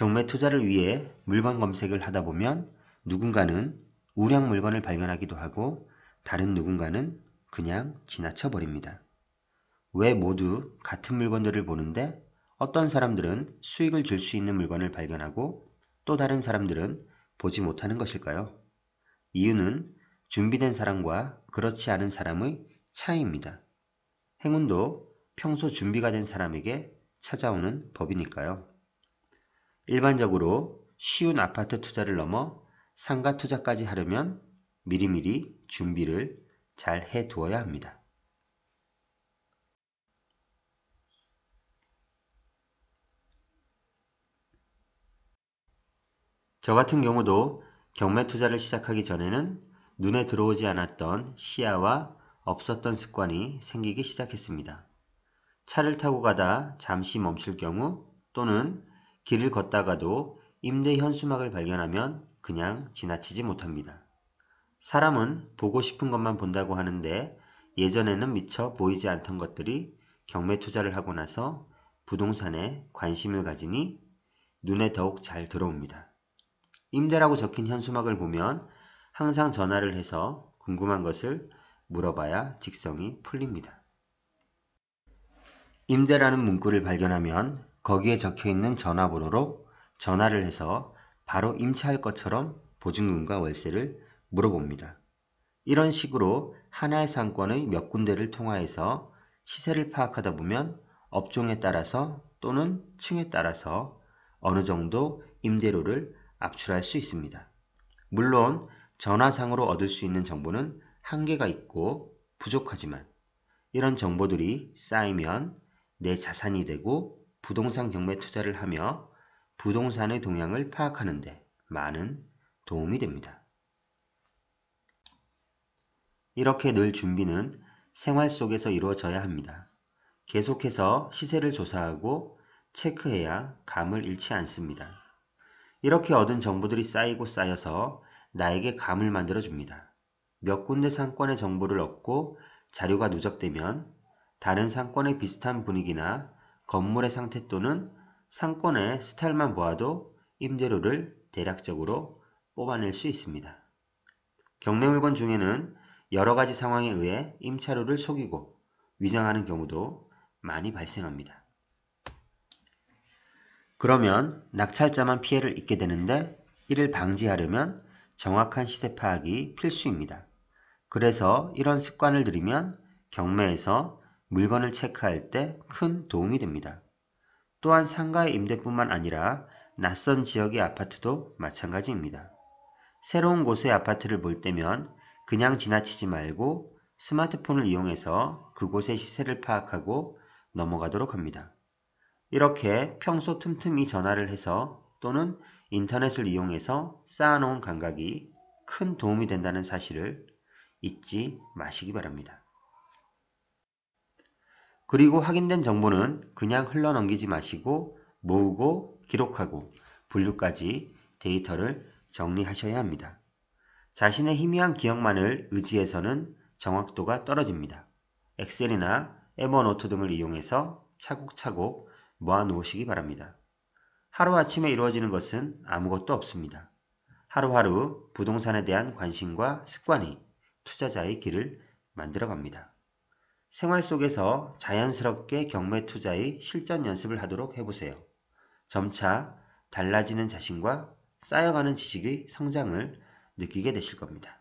경매 투자를 위해 물건 검색을 하다 보면 누군가는 우량 물건을 발견하기도 하고 다른 누군가는 그냥 지나쳐 버립니다. 왜 모두 같은 물건들을 보는데 어떤 사람들은 수익을 줄 수 있는 물건을 발견하고 또 다른 사람들은 보지 못하는 것일까요? 이유는 준비된 사람과 그렇지 않은 사람의 차이입니다. 행운도 평소 준비가 된 사람에게 찾아오는 법이니까요. 일반적으로 쉬운 아파트 투자를 넘어 상가 투자까지 하려면 미리미리 준비를 잘 해두어야 합니다. 저 같은 경우도 경매 투자를 시작하기 전에는 눈에 들어오지 않았던 시야와 없었던 습관이 생기기 시작했습니다. 차를 타고 가다 잠시 멈출 경우 또는 길을 걷다가도 임대 현수막을 발견하면 그냥 지나치지 못합니다. 사람은 보고 싶은 것만 본다고 하는데 예전에는 미처 보이지 않던 것들이 경매 투자를 하고 나서 부동산에 관심을 가지니 눈에 더욱 잘 들어옵니다. 임대라고 적힌 현수막을 보면 항상 전화를 해서 궁금한 것을 물어봐야 직성이 풀립니다. 임대라는 문구를 발견하면 거기에 적혀 있는 전화번호로 전화를 해서 바로 임차할 것처럼 보증금과 월세를 물어봅니다. 이런 식으로 하나의 상권의 몇 군데를 통화해서 시세를 파악하다 보면 업종에 따라서 또는 층에 따라서 어느 정도 임대료를 압출할 수 있습니다. 물론 전화상으로 얻을 수 있는 정보는 한계가 있고 부족하지만 이런 정보들이 쌓이면 내 자산이 되고 부동산 경매 투자를 하며 부동산의 동향을 파악하는 데 많은 도움이 됩니다. 이렇게 늘 준비는 생활 속에서 이루어져야 합니다. 계속해서 시세를 조사하고 체크해야 감을 잃지 않습니다. 이렇게 얻은 정보들이 쌓이고 쌓여서 나에게 감을 만들어줍니다. 몇 군데 상권의 정보를 얻고 자료가 누적되면 다른 상권의 비슷한 분위기나 건물의 상태 또는 상권의 스타일만 보아도 임대료를 대략적으로 뽑아낼 수 있습니다. 경매물건 중에는 여러가지 상황에 의해 임차료를 속이고 위장하는 경우도 많이 발생합니다. 그러면 낙찰자만 피해를 입게 되는데 이를 방지하려면 정확한 시세 파악이 필수입니다. 그래서 이런 습관을 들이면 경매에서 물건을 체크할 때 큰 도움이 됩니다. 또한 상가의 임대뿐만 아니라 낯선 지역의 아파트도 마찬가지입니다. 새로운 곳의 아파트를 볼 때면 그냥 지나치지 말고 스마트폰을 이용해서 그곳의 시세를 파악하고 넘어가도록 합니다. 이렇게 평소 틈틈이 전화를 해서 또는 인터넷을 이용해서 쌓아놓은 감각이 큰 도움이 된다는 사실을 잊지 마시기 바랍니다. 그리고 확인된 정보는 그냥 흘러넘기지 마시고 모으고 기록하고 분류까지 데이터를 정리하셔야 합니다. 자신의 희미한 기억만을 의지해서는 정확도가 떨어집니다. 엑셀이나 에버노트 등을 이용해서 차곡차곡 모아놓으시기 바랍니다. 하루아침에 이루어지는 것은 아무것도 없습니다. 하루하루 부동산에 대한 관심과 습관이 투자자의 길을 만들어갑니다. 생활 속에서 자연스럽게 경매 투자의 실전 연습을 하도록 해보세요. 점차 달라지는 자신과 쌓여가는 지식의 성장을 느끼게 되실 겁니다.